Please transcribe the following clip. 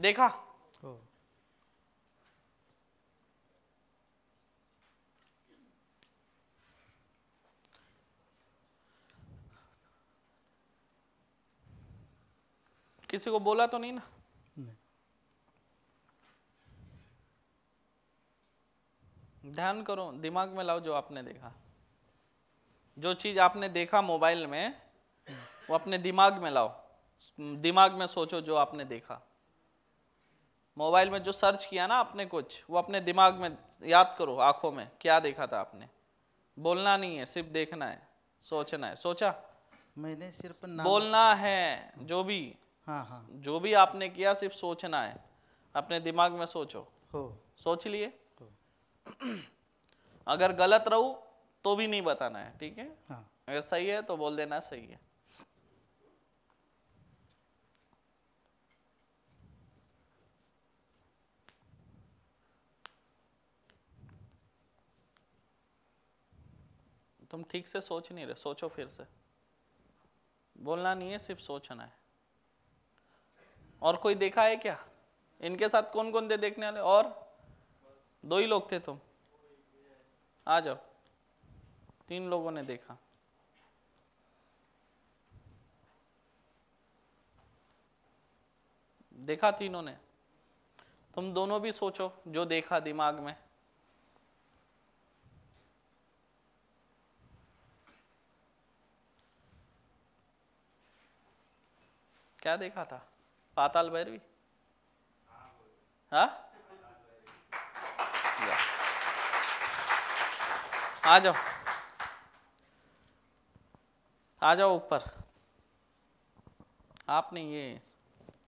देखा किसी को बोला तो नहीं ना ध्यान करो दिमाग में लाओ जो आपने देखा जो चीज आपने देखा मोबाइल में वो अपने दिमाग में लाओ दिमाग में सोचो जो आपने देखा मोबाइल में जो सर्च किया ना आपने कुछ वो अपने दिमाग में याद करो आंखों में क्या देखा था आपने बोलना नहीं है सिर्फ देखना है सोचना है सोचा मैंने सिर्फ नाम बोलना है जो भी हाँ हाँ जो भी आपने किया सिर्फ सोचना है अपने दिमाग में सोचो हो सोच लिए अगर गलत रहू तो भी नहीं बताना है ठीक है हाँ। अगर सही है तो बोल देना सही है तुम ठीक से सोच नहीं रहे सोचो फिर से बोलना नहीं है सिर्फ सोचना है और कोई देखा है क्या इनके साथ कौन कौन थे देखने वाले और दो ही लोग थे तुम आ जाओ तीन लोगों ने देखा देखा तीनों ने तुम दोनों भी सोचो जो देखा दिमाग में क्या देखा था पाताल भैरवी हाँ? आ जाओ आ जाओ ऊपर आपने ये